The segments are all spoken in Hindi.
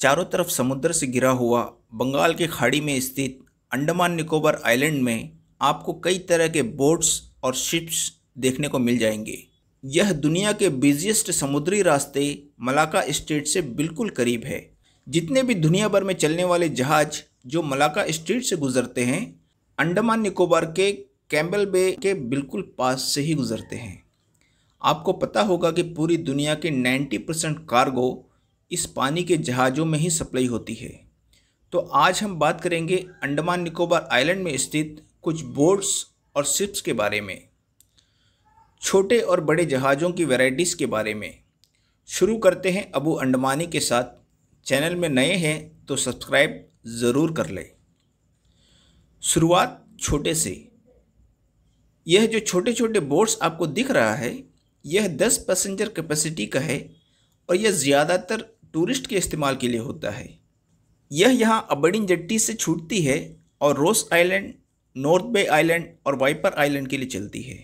चारों तरफ समुद्र से घिरा हुआ बंगाल की खाड़ी में स्थित अंडमान निकोबार आइलैंड में आपको कई तरह के बोट्स और शिप्स देखने को मिल जाएंगे यह दुनिया के बिजिएस्ट समुद्री रास्ते मलाका स्ट्रीट से बिल्कुल करीब है जितने भी दुनिया भर में चलने वाले जहाज जो मलाका स्ट्रीट से गुजरते हैं अंडमान निकोबार के कैम्बल बे के बिल्कुल पास से ही गुजरते हैं आपको पता होगा कि पूरी दुनिया के 90 परसेंट कार्गो इस पानी के जहाज़ों में ही सप्लाई होती है तो आज हम बात करेंगे अंडमान निकोबार आइलैंड में स्थित कुछ बोट्स और शिप्स के बारे में छोटे और बड़े जहाज़ों की वैरायटीज़ के बारे में शुरू करते हैं अबू अंडमानी के साथ चैनल में नए हैं तो सब्सक्राइब ज़रूर कर लें शुरुआत छोटे से यह जो छोटे छोटे बोट्स आपको दिख रहा है यह 10 पैसेंजर कैपेसिटी का है और यह ज़्यादातर टूरिस्ट के इस्तेमाल के लिए होता है यह यहाँ अबड़िन जट्टी से छूटती है और Ross island North Bay island और वाइपर आइलैंड के लिए चलती है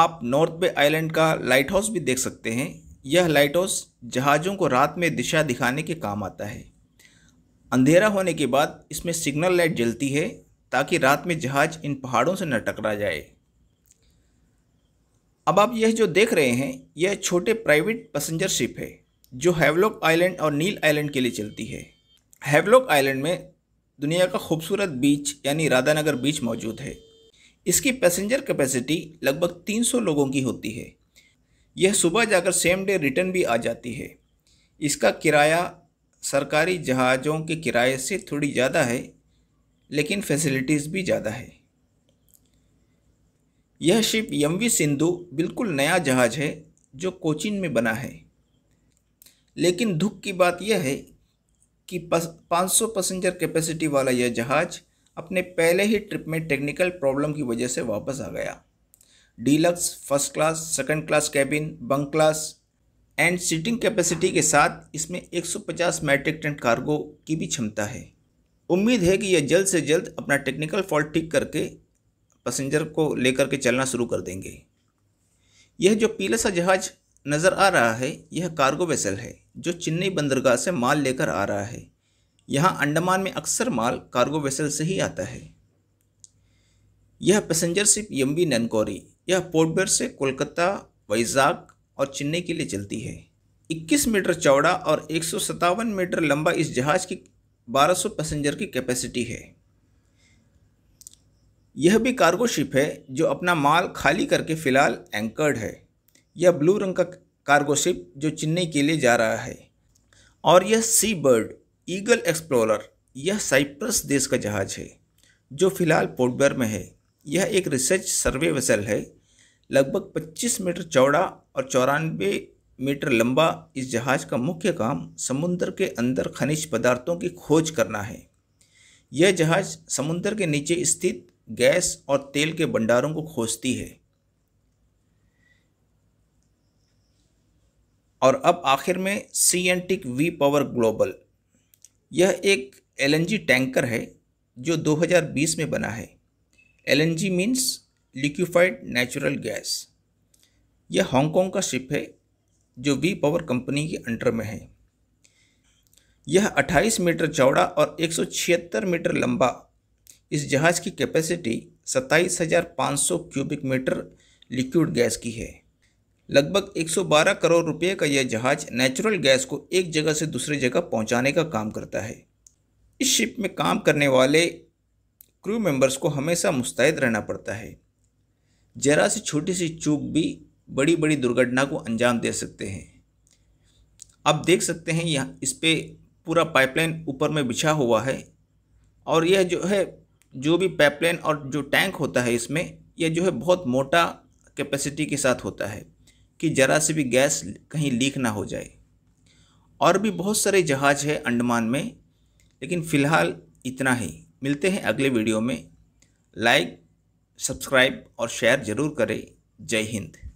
आप नॉर्थ बे आइलैंड का लाइट हाउस भी देख सकते हैं यह लाइट हाउस जहाज़ों को रात में दिशा दिखाने के काम आता है अंधेरा होने के बाद इसमें सिग्नल लाइट जलती है ताकि रात में जहाज़ इन पहाड़ों से न टकरा जाए अब आप यह जो देख रहे हैं यह छोटे प्राइवेट पैसेंजर शिप है जो हैवलॉक आइलैंड और नील आइलैंड के लिए चलती है हैवलॉक आइलैंड में दुनिया का खूबसूरत बीच यानी राधानगर बीच मौजूद है इसकी पैसेंजर कैपेसिटी लगभग 300 लोगों की होती है यह सुबह जाकर सेम डे रिटर्न भी आ जाती है इसका किराया सरकारी जहाज़ों के किराए से थोड़ी ज़्यादा है लेकिन फैसिलिटीज़ भी ज़्यादा है यह शिप यमवी सिंधु बिल्कुल नया जहाज़ है जो कोचिन में बना है लेकिन दुख की बात यह है कि पाँच सौ पैसेंजर कैपेसिटी वाला यह जहाज़ अपने पहले ही ट्रिप में टेक्निकल प्रॉब्लम की वजह से वापस आ गया deluxe first class second class cabin bunk class and seating capacity के साथ इसमें 150 मैट्रिक टन कार्गो की भी क्षमता है उम्मीद है कि यह जल्द से जल्द अपना टेक्निकल फॉल्ट ठीक करके पैसेंजर को लेकर के चलना शुरू कर देंगे यह जो पीला सा जहाज़ नज़र आ रहा है यह कार्गो वेसल है जो चेन्नई बंदरगाह से माल लेकर आ रहा है यहाँ अंडमान में अक्सर माल कार्गो वेसल से ही आता है यह पैसेंजर शिप यम्बी ननकोरी यह पोर्टबेर से कोलकाता वैजाग और चेन्नई के लिए चलती है 21 मीटर चौड़ा और एक मीटर लंबा इस जहाज़ की 1200 पैसेंजर की कैपेसिटी है यह भी कार्गो शिप है जो अपना माल खाली करके फ़िलहाल एंकर्ड है यह ब्लू रंग का कार्गो शिप जो चेन्नई के लिए जा रहा है और यह सी बर्ड ईगल एक्सप्लोरर यह साइप्रस देश का जहाज़ है जो फिलहाल पोर्टबर में है यह एक रिसर्च सर्वे वेसल है लगभग 25 मीटर चौड़ा और चौरानवे मीटर लंबा इस जहाज़ का मुख्य काम समुद्र के अंदर खनिज पदार्थों की खोज करना है यह जहाज़ समुद्र के नीचे स्थित गैस और तेल के भंडारों को खोजती है और अब आखिर में C N TIC V power global यह एक एलएनजी टैंकर है जो 2020 में बना है LNG means liquefied natural gas यह हांगकांग का शिप है जो वी पावर कंपनी के अंडर में है यह 28 मीटर चौड़ा और 176 मीटर लंबा इस जहाज़ की capacity 27,500 cubic metre liquid gas की है लगभग 112 करोड़ रुपए का यह जहाज नेचुरल गैस को एक जगह से दूसरी जगह पहुंचाने का काम करता है इस शिप में काम करने वाले क्रू मेंबर्स को हमेशा मुस्तैद रहना पड़ता है जरा सी छोटी सी चूक भी बड़ी बड़ी दुर्घटना को अंजाम दे सकते हैं आप देख सकते हैं यहाँ इस पर पूरा पाइपलाइन ऊपर में बिछा हुआ है और यह जो है जो भी पाइपलाइन और जो टैंक होता है इसमें यह जो है बहुत मोटा कैपेसिटी के साथ होता है कि ज़रा से भी गैस कहीं लीक ना हो जाए और भी बहुत सारे जहाज़ है अंडमान में लेकिन फ़िलहाल इतना ही मिलते हैं अगले वीडियो में लाइक सब्सक्राइब और शेयर ज़रूर करें जय हिंद